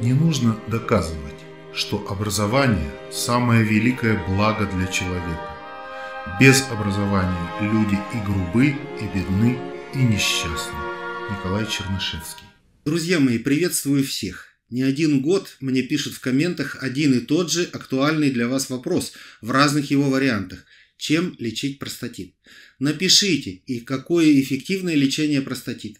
Не нужно доказывать, что образование – самое великое благо для человека. Без образования люди и грубы, и бедны, и несчастны. Николай Чернышевский. Друзья мои, приветствую всех. Не один год мне пишут в комментах один и тот же актуальный для вас вопрос в разных его вариантах. Чем лечить простатит? Напишите, и какое эффективное лечение простатита.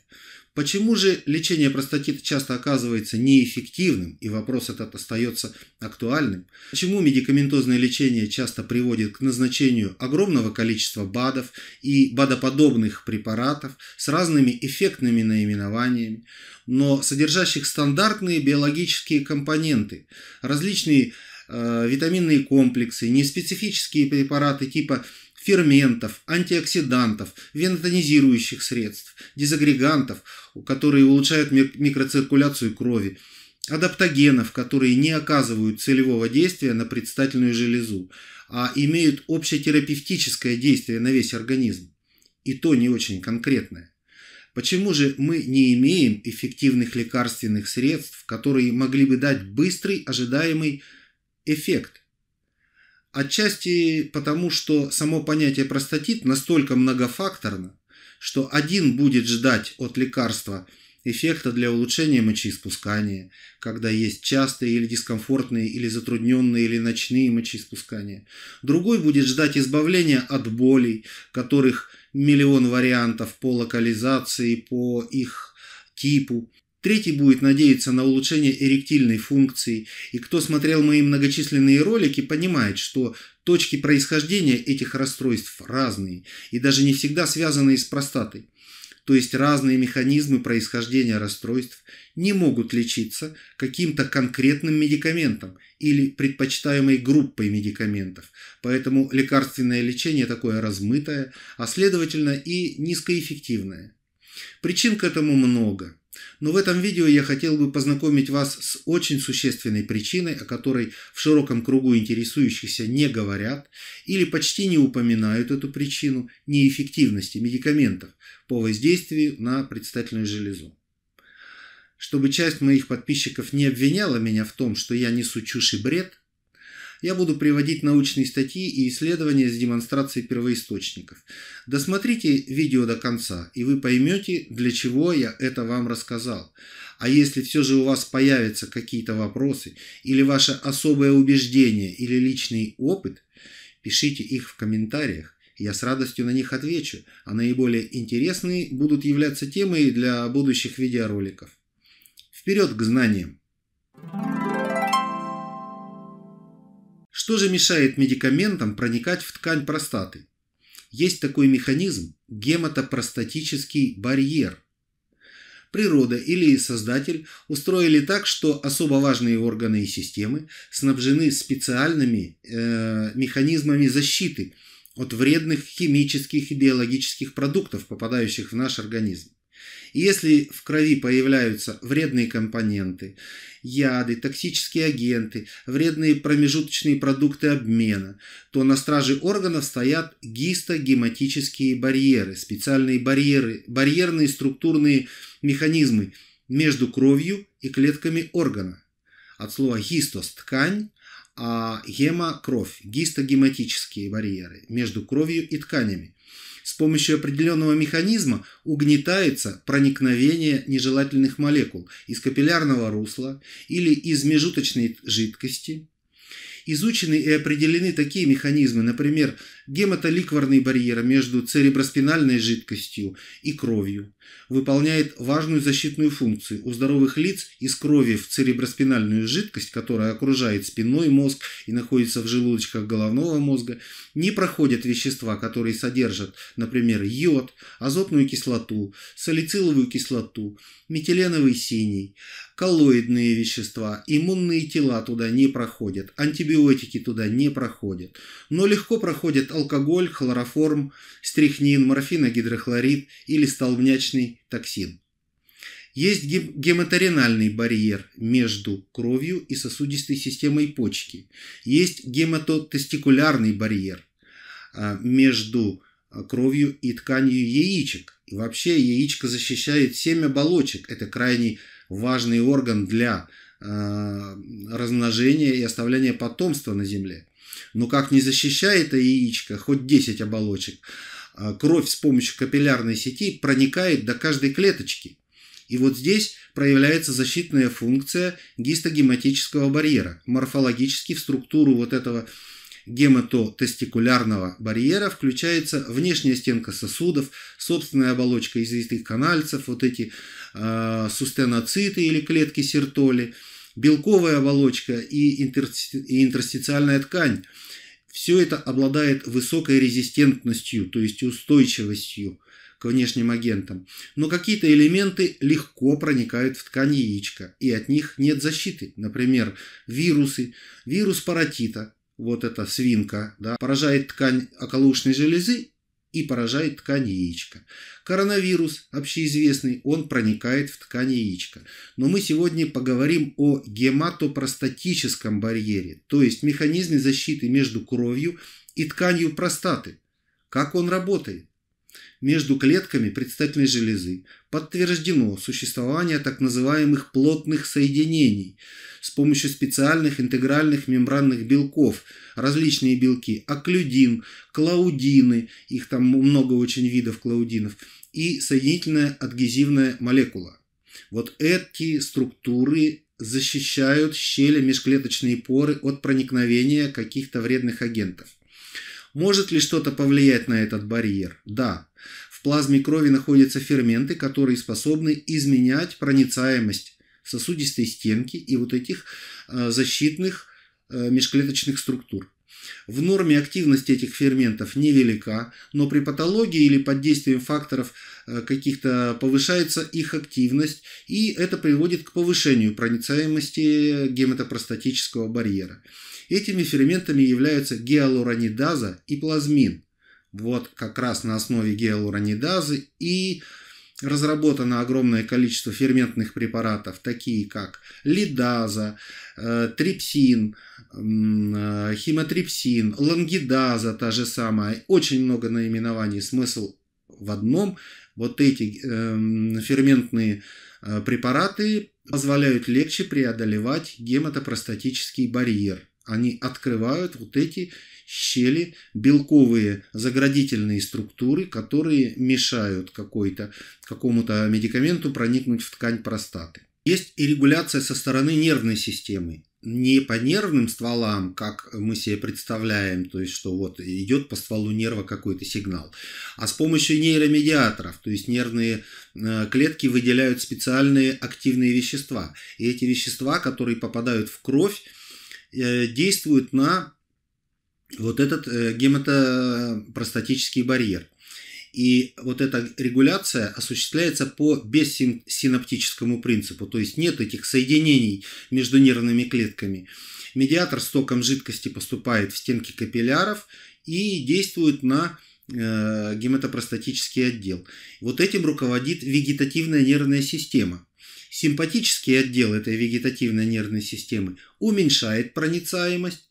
Почему же лечение простатита часто оказывается неэффективным и вопрос этот остается актуальным? Почему медикаментозное лечение часто приводит к назначению огромного количества БАДов и БАДоподобных препаратов с разными эффектными наименованиями, но содержащих стандартные биологические компоненты, различные Э, витаминные комплексы, неспецифические препараты типа ферментов, антиоксидантов, венотонизирующих средств, дезагрегантов, которые улучшают микроциркуляцию крови, адаптогенов, которые не оказывают целевого действия на предстательную железу, а имеют общетерапевтическое действие на весь организм, и то не очень конкретное. Почему же мы не имеем эффективных лекарственных средств, которые могли бы дать быстрый, ожидаемый эффект. Отчасти потому, что само понятие простатит настолько многофакторно, что один будет ждать от лекарства эффекта для улучшения мочеиспускания, когда есть частые или дискомфортные, или затрудненные, или ночные мочеиспускания. Другой будет ждать избавления от болей, которых миллион вариантов по локализации, по их типу. Третий будет надеяться на улучшение эректильной функции, и кто смотрел мои многочисленные ролики, понимает, что точки происхождения этих расстройств разные и даже не всегда связанные с простатой. То есть разные механизмы происхождения расстройств не могут лечиться каким-то конкретным медикаментом или предпочитаемой группой медикаментов. Поэтому лекарственное лечение такое размытое, а следовательно и низкоэффективное. Причин к этому много – но в этом видео я хотел бы познакомить вас с очень существенной причиной, о которой в широком кругу интересующихся не говорят или почти не упоминают эту причину неэффективности медикаментов по воздействию на предстательную железу. Чтобы часть моих подписчиков не обвиняла меня в том, что я несу чушь и бред, я буду приводить научные статьи и исследования с демонстрацией первоисточников. Досмотрите видео до конца, и вы поймете, для чего я это вам рассказал. А если все же у вас появятся какие-то вопросы, или ваше особое убеждение, или личный опыт, пишите их в комментариях, я с радостью на них отвечу, а наиболее интересные будут являться темой для будущих видеороликов. Вперед к знаниям! Thank you. Что же мешает медикаментам проникать в ткань простаты? Есть такой механизм – гематопростатический барьер. Природа или создатель устроили так, что особо важные органы и системы снабжены специальными э, механизмами защиты от вредных химических и биологических продуктов, попадающих в наш организм. Если в крови появляются вредные компоненты, яды, токсические агенты, вредные промежуточные продукты обмена, то на страже органов стоят гистогематические барьеры, специальные барьеры, барьерные структурные механизмы между кровью и клетками органа. От слова «гистос» – ткань, а гема – кровь, гистогематические барьеры между кровью и тканями с помощью определенного механизма угнетается проникновение нежелательных молекул из капиллярного русла или из межуточной жидкости. Изучены и определены такие механизмы, например, Гематоликварный барьер между цереброспинальной жидкостью и кровью. Выполняет важную защитную функцию. У здоровых лиц из крови в цереброспинальную жидкость, которая окружает спинной мозг и находится в желудочках головного мозга, не проходят вещества, которые содержат, например, йод, азотную кислоту, салициловую кислоту, метиленовый синий, коллоидные вещества, иммунные тела туда не проходят, антибиотики туда не проходят, но легко проходят алкоголь, хлороформ, стрихнин, морфиногидрохлорид или столбнячный токсин. Есть гематоренальный барьер между кровью и сосудистой системой почки. Есть гематотестикулярный барьер а, между а, кровью и тканью яичек. И вообще яичко защищает 7 оболочек. Это крайне важный орган для а, размножения и оставления потомства на Земле. Но ну, как не защищает яичко, хоть 10 оболочек, а, кровь с помощью капиллярной сети проникает до каждой клеточки. И вот здесь проявляется защитная функция гистогематического барьера. Морфологически в структуру вот этого гематотестикулярного барьера включается внешняя стенка сосудов, собственная оболочка известных канальцев, вот эти э, а, сустеноциты или клетки сертоли – белковая оболочка и интерстициальная ткань. Все это обладает высокой резистентностью, то есть устойчивостью к внешним агентам. Но какие-то элементы легко проникают в ткань яичка, и от них нет защиты. Например, вирусы, вирус паротита, вот эта свинка, да, поражает ткань околушной железы и поражает ткань яичка. Коронавирус, общеизвестный, он проникает в ткань яичка. Но мы сегодня поговорим о гематопростатическом барьере, то есть механизме защиты между кровью и тканью простаты. Как он работает? Между клетками предстательной железы подтверждено существование так называемых плотных соединений с помощью специальных интегральных мембранных белков. Различные белки – оклюдин, клаудины, их там много очень видов клаудинов, и соединительная адгезивная молекула. Вот эти структуры защищают щели межклеточные поры от проникновения каких-то вредных агентов. Может ли что-то повлиять на этот барьер? Да. В плазме крови находятся ферменты, которые способны изменять проницаемость сосудистой стенки и вот этих э, защитных э, межклеточных структур. В норме активность этих ферментов невелика, но при патологии или под действием факторов э, каких-то повышается их активность, и это приводит к повышению проницаемости гематопростатического барьера. Этими ферментами являются гиалуронидаза и плазмин. Вот как раз на основе гиалуронидазы и Разработано огромное количество ферментных препаратов, такие как лидаза, э, трипсин, э, химотрипсин, лангидаза та же самая. Очень много наименований, смысл в одном. Вот эти эм, ферментные э, препараты позволяют легче преодолевать гематопростатический барьер. Они открывают вот эти щели, белковые заградительные структуры, которые мешают какой-то какому-то медикаменту проникнуть в ткань простаты. Есть и регуляция со стороны нервной системы. Не по нервным стволам, как мы себе представляем, то есть что вот идет по стволу нерва какой-то сигнал, а с помощью нейромедиаторов, то есть нервные э, клетки выделяют специальные активные вещества. И эти вещества, которые попадают в кровь, Э, действует на вот этот э, гематопростатический барьер. И вот эта регуляция осуществляется по бессинаптическому принципу, то есть нет этих соединений между нервными клетками. Медиатор с током жидкости поступает в стенки капилляров и действует на э, гематопростатический отдел. Вот этим руководит вегетативная нервная система. Симпатический отдел этой вегетативной нервной системы уменьшает проницаемость,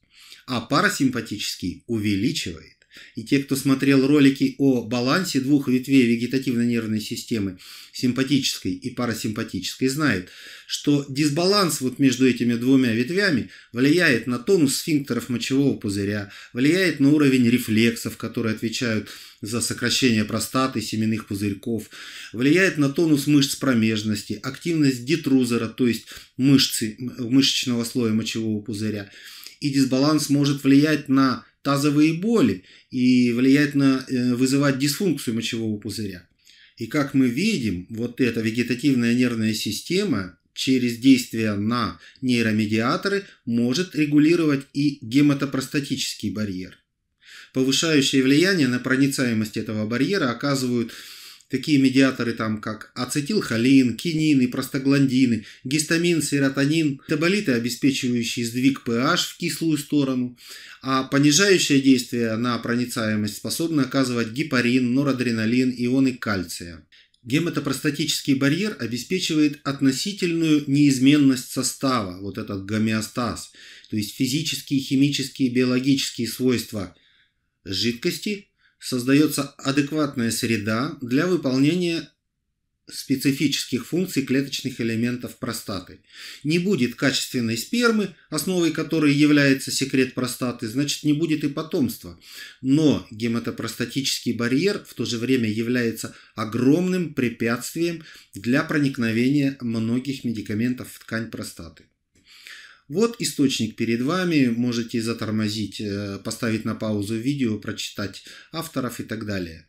а парасимпатический увеличивает. И те, кто смотрел ролики о балансе двух ветвей вегетативно-нервной системы, симпатической и парасимпатической, знают, что дисбаланс вот между этими двумя ветвями влияет на тонус сфинктеров мочевого пузыря, влияет на уровень рефлексов, которые отвечают за сокращение простаты, семенных пузырьков, влияет на тонус мышц промежности, активность детрузера, то есть мышцы, мышечного слоя мочевого пузыря. И дисбаланс может влиять на тазовые боли и влияет на, э, вызывать дисфункцию мочевого пузыря. И как мы видим, вот эта вегетативная нервная система через действие на нейромедиаторы может регулировать и гематопростатический барьер. Повышающее влияние на проницаемость этого барьера оказывают Такие медиаторы там, как ацетилхолин, кинины, простагландины, гистамин, серотонин, метаболиты, обеспечивающие сдвиг pH в кислую сторону, а понижающее действие на проницаемость способны оказывать гепарин, норадреналин, ионы кальция. Гематопростатический барьер обеспечивает относительную неизменность состава, вот этот гомеостаз, то есть физические, химические, биологические свойства жидкости создается адекватная среда для выполнения специфических функций клеточных элементов простаты. Не будет качественной спермы, основой которой является секрет простаты, значит не будет и потомства. Но гематопростатический барьер в то же время является огромным препятствием для проникновения многих медикаментов в ткань простаты. Вот источник перед вами, можете затормозить, э, поставить на паузу видео, прочитать авторов и так далее.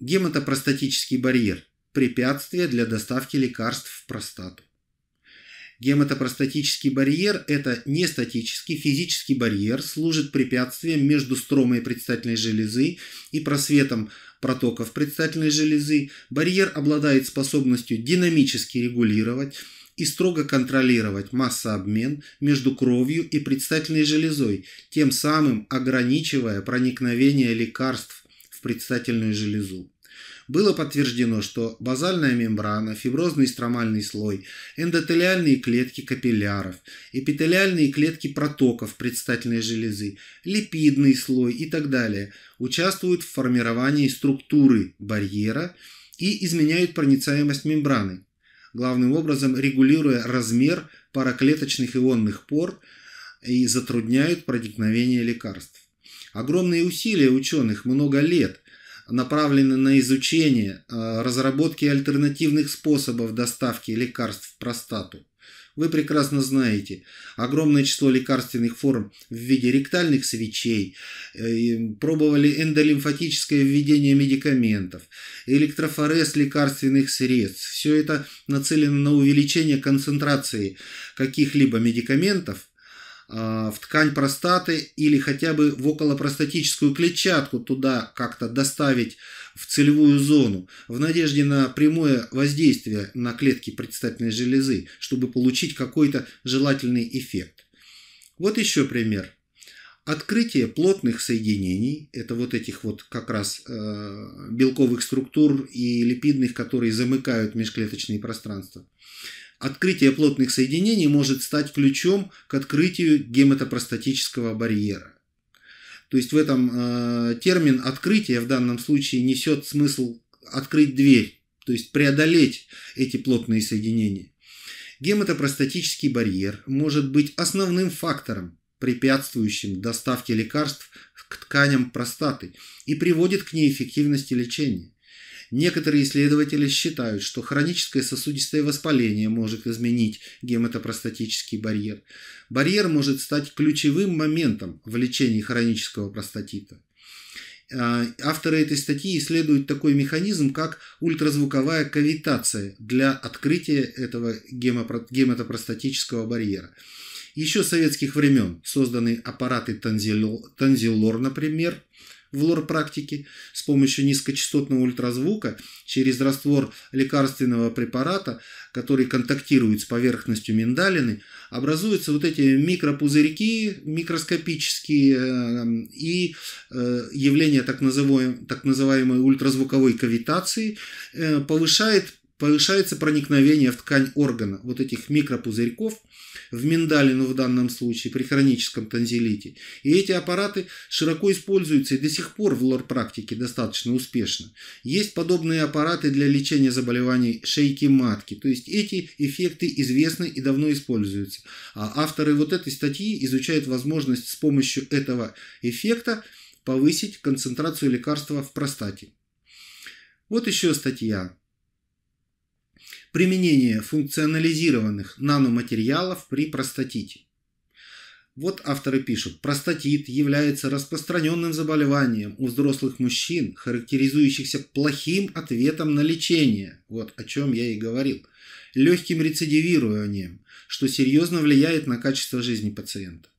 Гематопростатический барьер – препятствие для доставки лекарств в простату. Гематопростатический барьер – это нестатический физический барьер, служит препятствием между стромой предстательной железы и просветом протоков предстательной железы. Барьер обладает способностью динамически регулировать и строго контролировать массообмен между кровью и предстательной железой, тем самым ограничивая проникновение лекарств в предстательную железу. Было подтверждено, что базальная мембрана, фиброзный стромальный слой, эндотелиальные клетки капилляров, эпителиальные клетки протоков предстательной железы, липидный слой и так далее участвуют в формировании структуры барьера и изменяют проницаемость мембраны главным образом регулируя размер параклеточных ионных пор и затрудняют проникновение лекарств. Огромные усилия ученых много лет направлены на изучение э, разработки альтернативных способов доставки лекарств в простату. Вы прекрасно знаете, огромное число лекарственных форм в виде ректальных свечей, э, пробовали эндолимфатическое введение медикаментов, электрофорез лекарственных средств. Все это нацелено на увеличение концентрации каких-либо медикаментов а, в ткань простаты или хотя бы в околопростатическую клетчатку туда как-то доставить в целевую зону в надежде на прямое воздействие на клетки предстательной железы, чтобы получить какой-то желательный эффект. Вот еще пример. Открытие плотных соединений, это вот этих вот как раз э, белковых структур и липидных, которые замыкают межклеточные пространства. Открытие плотных соединений может стать ключом к открытию гематопростатического барьера. То есть в этом э, термин открытие в данном случае несет смысл открыть дверь, то есть преодолеть эти плотные соединения. Гематопростатический барьер может быть основным фактором, препятствующим доставке лекарств к тканям простаты и приводит к неэффективности лечения. Некоторые исследователи считают, что хроническое сосудистое воспаление может изменить гематопростатический барьер. Барьер может стать ключевым моментом в лечении хронического простатита. А, авторы этой статьи исследуют такой механизм, как ультразвуковая кавитация для открытия этого гематопростатического барьера. Еще советских времен созданы аппараты Танзилор, например, в лор-практике с помощью низкочастотного ультразвука через раствор лекарственного препарата, который контактирует с поверхностью миндалины, образуются вот эти микропузырьки микроскопические э, и э, явление так называемой, так называемой ультразвуковой кавитации э, повышает повышается проникновение в ткань органа вот этих микропузырьков, в миндалину в данном случае, при хроническом тонзиллите И эти аппараты широко используются и до сих пор в лор-практике достаточно успешно. Есть подобные аппараты для лечения заболеваний шейки матки. То есть эти эффекты известны и давно используются. А авторы вот этой статьи изучают возможность с помощью этого эффекта повысить концентрацию лекарства в простате. Вот еще статья. Применение функционализированных наноматериалов при простатите. Вот авторы пишут, простатит является распространенным заболеванием у взрослых мужчин, характеризующихся плохим ответом на лечение, вот о чем я и говорил, легким рецидивированием, что серьезно влияет на качество жизни пациента.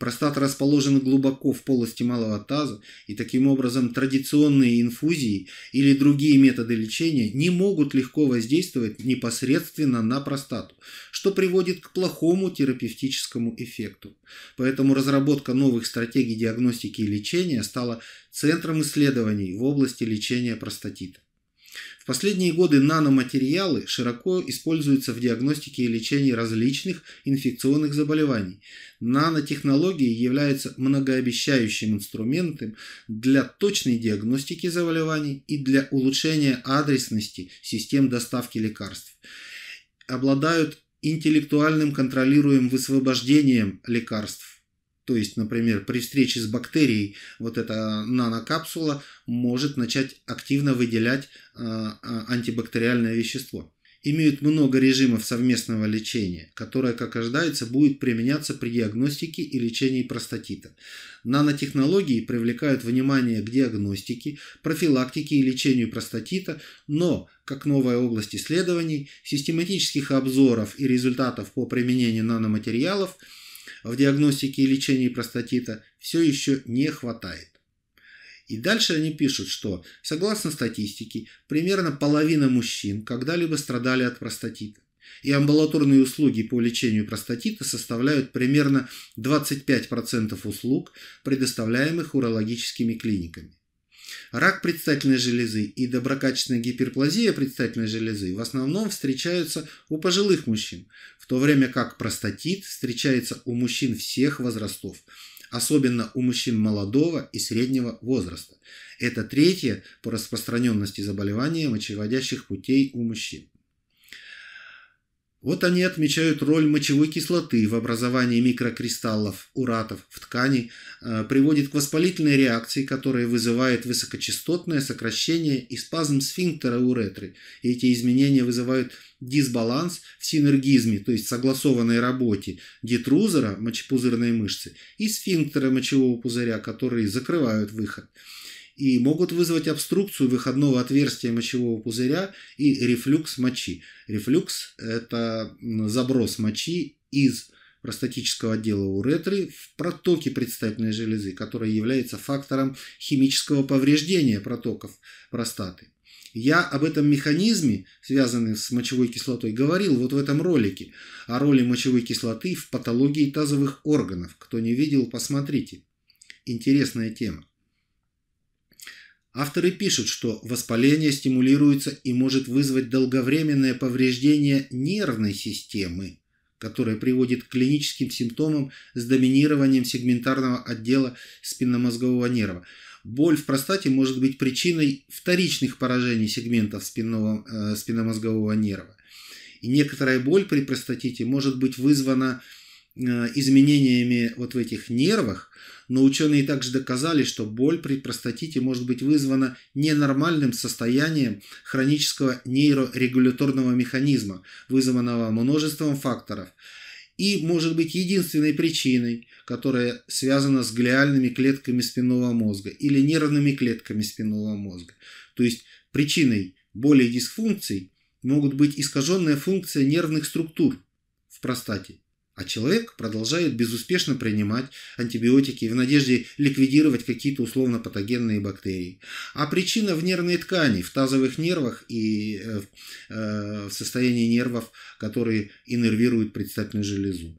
Простата расположена глубоко в полости малого таза, и таким образом традиционные инфузии или другие методы лечения не могут легко воздействовать непосредственно на простату, что приводит к плохому терапевтическому эффекту. Поэтому разработка новых стратегий диагностики и лечения стала центром исследований в области лечения простатита. В последние годы наноматериалы широко используются в диагностике и лечении различных инфекционных заболеваний. Нанотехнологии являются многообещающим инструментом для точной диагностики заболеваний и для улучшения адресности систем доставки лекарств. Обладают интеллектуальным контролируемым высвобождением лекарств то есть, например, при встрече с бактерией вот эта нанокапсула может начать активно выделять а, а, антибактериальное вещество. Имеют много режимов совместного лечения, которое, как ожидается, будет применяться при диагностике и лечении простатита. Нанотехнологии привлекают внимание к диагностике, профилактике и лечению простатита, но, как новая область исследований, систематических обзоров и результатов по применению наноматериалов – в диагностике и лечении простатита все еще не хватает. И дальше они пишут, что, согласно статистике, примерно половина мужчин когда-либо страдали от простатита. И амбулаторные услуги по лечению простатита составляют примерно 25% услуг, предоставляемых урологическими клиниками. Рак предстательной железы и доброкачественная гиперплазия предстательной железы в основном встречаются у пожилых мужчин, в то время как простатит встречается у мужчин всех возрастов, особенно у мужчин молодого и среднего возраста. Это третье по распространенности заболевания мочеводящих путей у мужчин. Вот они отмечают роль мочевой кислоты в образовании микрокристаллов уратов в ткани, э, приводит к воспалительной реакции, которая вызывает высокочастотное сокращение и спазм сфинктера уретры. И эти изменения вызывают дисбаланс в синергизме, то есть согласованной работе детрузора мочепузырной мышцы и сфинктера мочевого пузыря, которые закрывают выход и могут вызвать обструкцию выходного отверстия мочевого пузыря и рефлюкс мочи. Рефлюкс – это заброс мочи из простатического отдела уретры в протоки предстательной железы, которая является фактором химического повреждения протоков простаты. Я об этом механизме, связанном с мочевой кислотой, говорил вот в этом ролике. О роли мочевой кислоты в патологии тазовых органов. Кто не видел, посмотрите. Интересная тема. Авторы пишут, что воспаление стимулируется и может вызвать долговременное повреждение нервной системы, которое приводит к клиническим симптомам с доминированием сегментарного отдела спинномозгового нерва. Боль в простате может быть причиной вторичных поражений сегментов спинного, э, спинномозгового нерва. И некоторая боль при простатите может быть вызвана э, Э, изменениями вот в этих нервах, но ученые также доказали, что боль при простатите может быть вызвана ненормальным состоянием хронического нейрорегуляторного механизма, вызванного множеством факторов. И может быть единственной причиной, которая связана с глиальными клетками спинного мозга или нервными клетками спинного мозга. То есть причиной боли и дисфункций могут быть искаженная функция нервных структур в простате а человек продолжает безуспешно принимать антибиотики в надежде ликвидировать какие-то условно-патогенные бактерии. А причина в нервной ткани, в тазовых нервах и э, э, в состоянии нервов, которые иннервируют предстательную железу.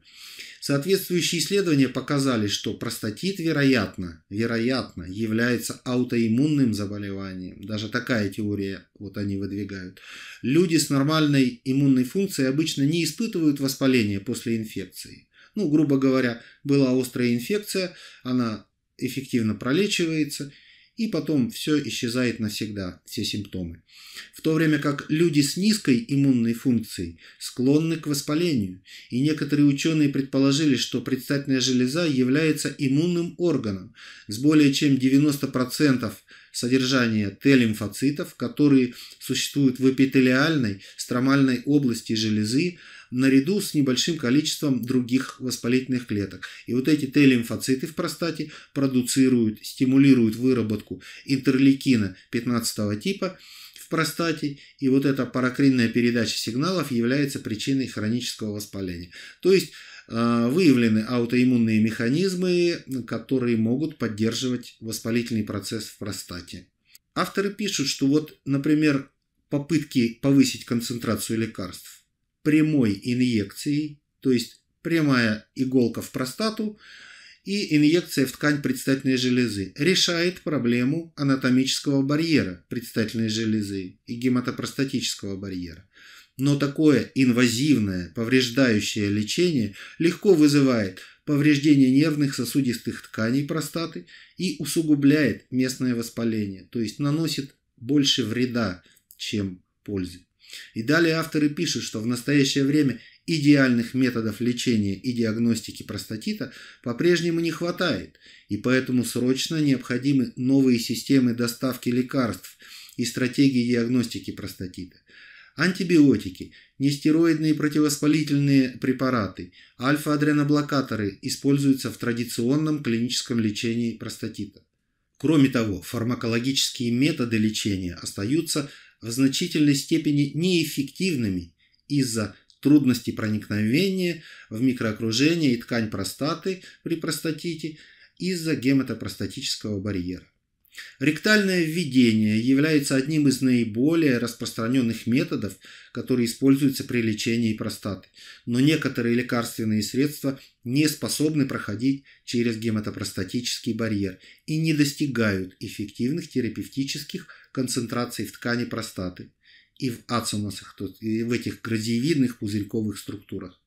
Соответствующие исследования показали, что простатит, вероятно, вероятно, является аутоиммунным заболеванием. Даже такая теория вот они выдвигают. Люди с нормальной иммунной функцией обычно не испытывают воспаления после инфекции. Ну, грубо говоря, была острая инфекция, она эффективно пролечивается – и потом все исчезает навсегда, все симптомы. В то время как люди с низкой иммунной функцией склонны к воспалению, и некоторые ученые предположили, что предстательная железа является иммунным органом с более чем 90% содержания Т-лимфоцитов, которые существуют в эпителиальной стромальной области железы, наряду с небольшим количеством других воспалительных клеток. И вот эти Т-лимфоциты в простате продуцируют, стимулируют выработку интерлейкина 15 типа в простате, и вот эта паракринная передача сигналов является причиной хронического воспаления. То есть э, выявлены аутоиммунные механизмы, которые могут поддерживать воспалительный процесс в простате. Авторы пишут, что вот, например, попытки повысить концентрацию лекарств прямой инъекцией, то есть прямая иголка в простату и инъекция в ткань предстательной железы, решает проблему анатомического барьера предстательной железы и гематопростатического барьера. Но такое инвазивное, повреждающее лечение легко вызывает повреждение нервных сосудистых тканей простаты и усугубляет местное воспаление, то есть наносит больше вреда, чем пользы. И далее авторы пишут, что в настоящее время идеальных методов лечения и диагностики простатита по-прежнему не хватает, и поэтому срочно необходимы новые системы доставки лекарств и стратегии диагностики простатита. Антибиотики, нестероидные противовоспалительные препараты, альфа-адреноблокаторы используются в традиционном клиническом лечении простатита. Кроме того, фармакологические методы лечения остаются в значительной степени неэффективными из-за трудности проникновения в микроокружение и ткань простаты при простатите из-за гематопростатического барьера. Ректальное введение является одним из наиболее распространенных методов, которые используются при лечении простаты, но некоторые лекарственные средства не способны проходить через гематопростатический барьер и не достигают эффективных терапевтических концентрации в ткани простаты и в ацинусах, и в этих грозевидных пузырьковых структурах.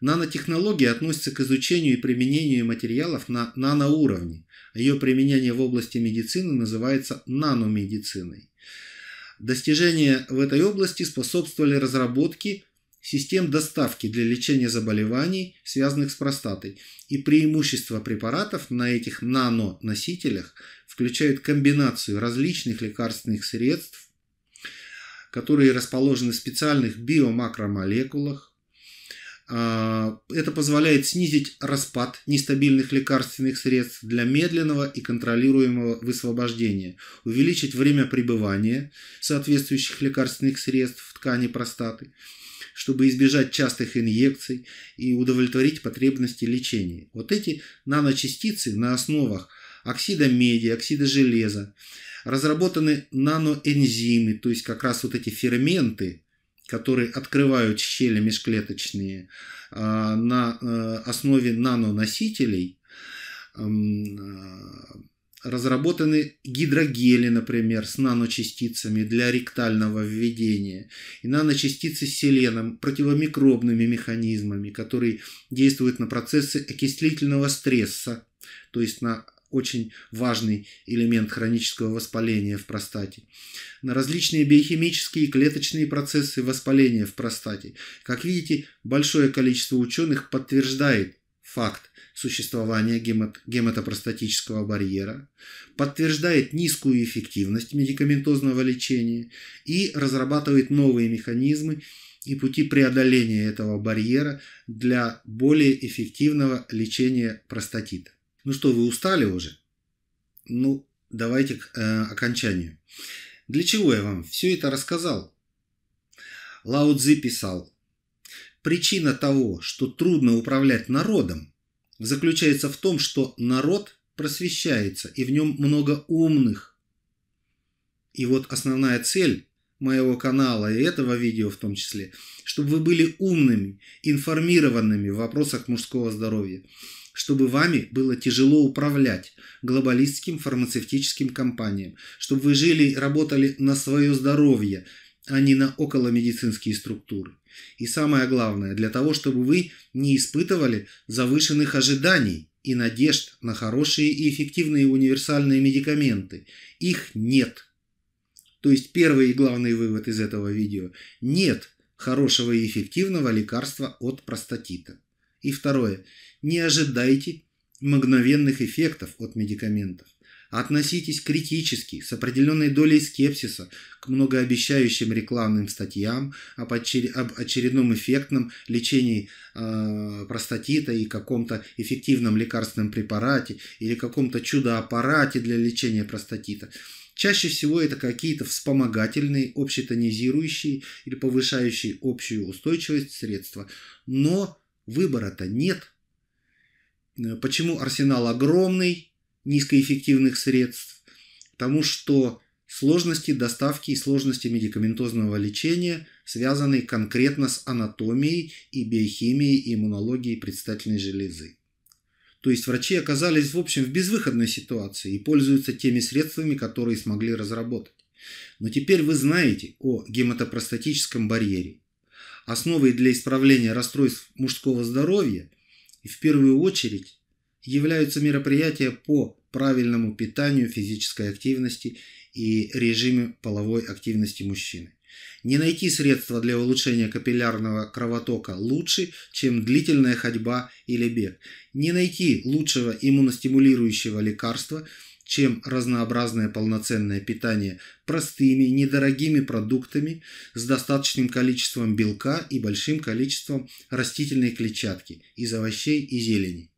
Нанотехнология относится к изучению и применению материалов на наноуровне. Ее применение в области медицины называется наномедициной. Достижения в этой области способствовали разработке систем доставки для лечения заболеваний, связанных с простатой, и преимущество препаратов на этих наноносителях включают комбинацию различных лекарственных средств, которые расположены в специальных биомакромолекулах. А, это позволяет снизить распад нестабильных лекарственных средств для медленного и контролируемого высвобождения, увеличить время пребывания соответствующих лекарственных средств в ткани простаты, чтобы избежать частых инъекций и удовлетворить потребности лечения. Вот эти наночастицы на основах оксида меди, оксида железа. Разработаны наноэнзимы, то есть как раз вот эти ферменты, которые открывают щели межклеточные а, на э, основе наноносителей. А, разработаны гидрогели, например, с наночастицами для ректального введения и наночастицы с селеном, противомикробными механизмами, которые действуют на процессы окислительного стресса, то есть на очень важный элемент хронического воспаления в простате. На различные биохимические и клеточные процессы воспаления в простате. Как видите, большое количество ученых подтверждает факт существования гемат, гематопростатического барьера, подтверждает низкую эффективность медикаментозного лечения и разрабатывает новые механизмы и пути преодоления этого барьера для более эффективного лечения простатита. Ну что, вы устали уже? Ну, давайте к э, окончанию. Для чего я вам все это рассказал? Лао Цзи писал, причина того, что трудно управлять народом, заключается в том, что народ просвещается, и в нем много умных. И вот основная цель моего канала и этого видео в том числе, чтобы вы были умными, информированными в вопросах мужского здоровья чтобы вами было тяжело управлять глобалистским фармацевтическим компаниям, чтобы вы жили и работали на свое здоровье, а не на околомедицинские структуры. И самое главное, для того, чтобы вы не испытывали завышенных ожиданий и надежд на хорошие и эффективные универсальные медикаменты. Их нет. То есть первый и главный вывод из этого видео – нет хорошего и эффективного лекарства от простатита. И второе. Не ожидайте мгновенных эффектов от медикаментов. Относитесь критически, с определенной долей скепсиса, к многообещающим рекламным статьям об, очер... об очередном эффектном лечении э, простатита и каком-то эффективном лекарственном препарате или каком-то чудо-аппарате для лечения простатита. Чаще всего это какие-то вспомогательные, общетонизирующие или повышающие общую устойчивость средства. Но Выбора-то нет. Э, почему арсенал огромный низкоэффективных средств? Потому что сложности доставки и сложности медикаментозного лечения связаны конкретно с анатомией и биохимией и иммунологией предстательной железы. То есть врачи оказались в общем в безвыходной ситуации и пользуются теми средствами, которые смогли разработать. Но теперь вы знаете о гематопростатическом барьере. Основой для исправления расстройств мужского здоровья и в первую очередь являются мероприятия по правильному питанию, физической активности и режиме половой активности мужчины. Не найти средства для улучшения капиллярного кровотока лучше, чем длительная ходьба или бег. Не найти лучшего иммуностимулирующего лекарства – чем разнообразное полноценное питание простыми, недорогими продуктами с достаточным количеством белка и большим количеством растительной клетчатки из овощей и зелени.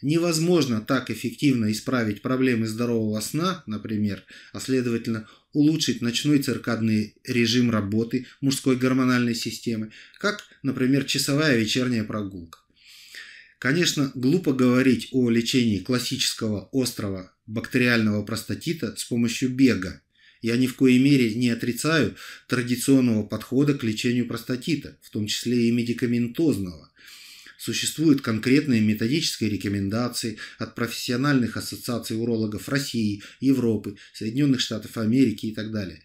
Невозможно так эффективно исправить проблемы здорового сна, например, а следовательно улучшить ночной циркадный режим работы мужской гормональной системы, как, например, часовая вечерняя прогулка. Конечно, глупо говорить о лечении классического острого бактериального простатита с помощью бега. Я ни в коей мере не отрицаю традиционного подхода к лечению простатита, в том числе и медикаментозного. Существуют конкретные методические рекомендации от профессиональных ассоциаций урологов России, Европы, Соединенных Штатов Америки и так далее.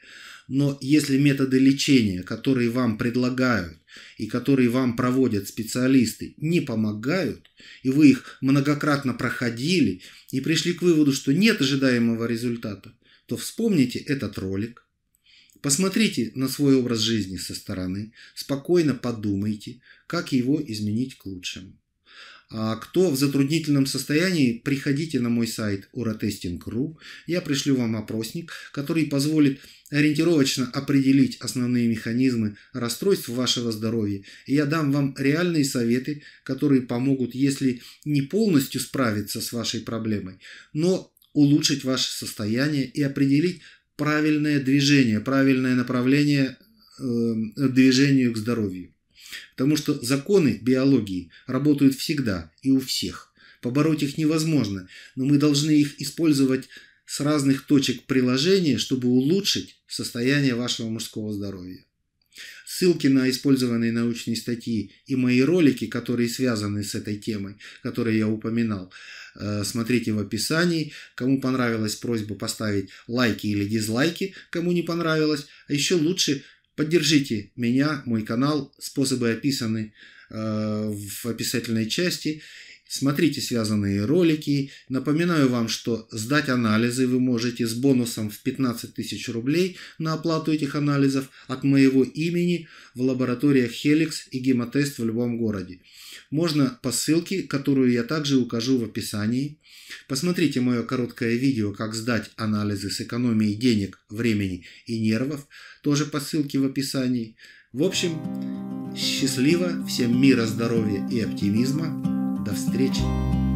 Но если методы лечения, которые вам предлагают и которые вам проводят специалисты, не помогают, и вы их многократно проходили и пришли к выводу, что нет ожидаемого результата, то вспомните этот ролик, Посмотрите на свой образ жизни со стороны, спокойно подумайте, как его изменить к лучшему. А кто в затруднительном состоянии, приходите на мой сайт uratesting.ru. Я пришлю вам опросник, который позволит ориентировочно определить основные механизмы расстройств вашего здоровья. И я дам вам реальные советы, которые помогут, если не полностью справиться с вашей проблемой, но улучшить ваше состояние и определить правильное движение, правильное направление э, движению к здоровью. Потому что законы биологии работают всегда и у всех. Побороть их невозможно, но мы должны их использовать с разных точек приложения, чтобы улучшить состояние вашего мужского здоровья. Ссылки на использованные научные статьи и мои ролики, которые связаны с этой темой, которые я упоминал, э, смотрите в описании. Кому понравилась просьба поставить лайки или дизлайки, кому не понравилось. А еще лучше Поддержите меня, мой канал, способы описаны э, в описательной части. Смотрите связанные ролики. Напоминаю вам, что сдать анализы вы можете с бонусом в 15 тысяч рублей на оплату этих анализов от моего имени в лабораториях Helix и Гемотест в любом городе можно по ссылке, которую я также укажу в описании. Посмотрите мое короткое видео «Как сдать анализы с экономией денег, времени и нервов», тоже по ссылке в описании. В общем, счастливо, всем мира, здоровья и оптимизма. До встречи!